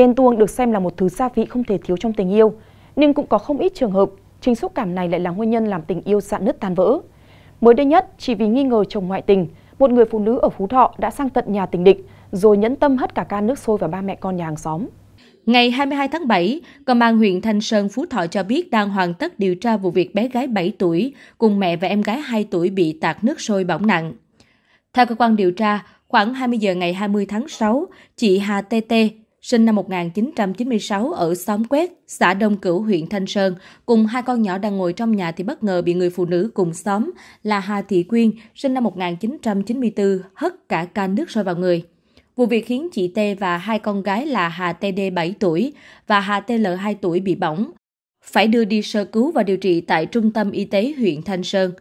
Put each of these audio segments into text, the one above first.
ghen tuông được xem là một thứ gia vị không thể thiếu trong tình yêu, nhưng cũng có không ít trường hợp chính xúc cảm này lại là nguyên nhân làm tình yêu dạn nứt tan vỡ. Mới đây nhất, chỉ vì nghi ngờ chồng ngoại tình, một người phụ nữ ở Phú Thọ đã sang tận nhà tình địch rồi nhẫn tâm hất cả can nước sôi vào ba mẹ con nhà hàng xóm. Ngày 22 tháng 7, Công an huyện Thanh Sơn, Phú Thọ cho biết đang hoàn tất điều tra vụ việc bé gái 7 tuổi cùng mẹ và em gái 2 tuổi bị tạt nước sôi bỏng nặng. Theo cơ quan điều tra, khoảng 20 giờ ngày 20 tháng 6, chị Hà TT, sinh năm 1996 ở xóm Quét, xã Đông Cửu, huyện Thanh Sơn, cùng hai con nhỏ đang ngồi trong nhà thì bất ngờ bị người phụ nữ cùng xóm là Hà Thị Quyên, sinh năm 1994, hất cả ca nước sôi vào người. Vụ việc khiến chị T và hai con gái là Hà TD 7 tuổi và Hà TL 2 tuổi bị bỏng, phải đưa đi sơ cứu và điều trị tại trung tâm y tế huyện Thanh Sơn.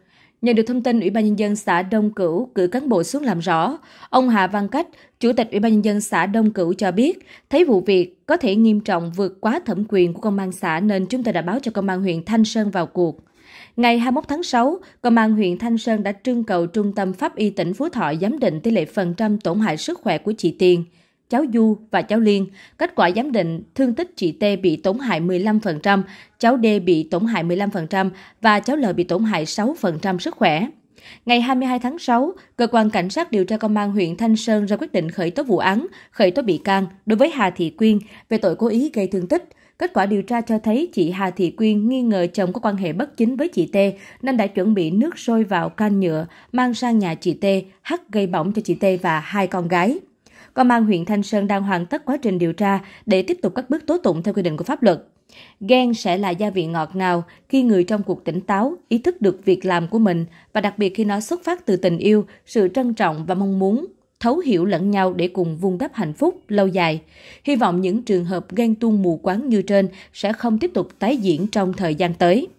Nhận được thông tin Ủy ban nhân dân xã Đông Cửu cử cán bộ xuống làm rõ, ông Hà Văn Cách, Chủ tịch Ủy ban nhân dân xã Đông Cửu cho biết, thấy vụ việc có thể nghiêm trọng vượt quá thẩm quyền của công an xã nên chúng tôi đã báo cho công an huyện Thanh Sơn vào cuộc. Ngày 21 tháng 6, Công an huyện Thanh Sơn đã trưng cầu Trung tâm Pháp y tỉnh Phú Thọ giám định tỷ lệ phần trăm tổn hại sức khỏe của chị Tiền cháu Du và cháu Liên. Kết quả giám định thương tích chị T bị tổn hại 15%, cháu D bị tổn hại 15% và cháu L bị tổn hại 6% sức khỏe. Ngày 22 tháng 6, cơ quan cảnh sát điều tra công an huyện Thanh Sơn ra quyết định khởi tố vụ án, khởi tố bị can đối với Hà Thị Quyên về tội cố ý gây thương tích. Kết quả điều tra cho thấy chị Hà Thị Quyên nghi ngờ chồng có quan hệ bất chính với chị T nên đã chuẩn bị nước sôi vào can nhựa mang sang nhà chị T, hắt gây bỏng cho chị T và hai con gái. Công an huyện Thanh Sơn đang hoàn tất quá trình điều tra để tiếp tục các bước tố tụng theo quy định của pháp luật. Ghen sẽ là gia vị ngọt ngào khi người trong cuộc tỉnh táo, ý thức được việc làm của mình và đặc biệt khi nó xuất phát từ tình yêu, sự trân trọng và mong muốn thấu hiểu lẫn nhau để cùng vun đắp hạnh phúc lâu dài. Hy vọng những trường hợp ghen tuông mù quáng như trên sẽ không tiếp tục tái diễn trong thời gian tới.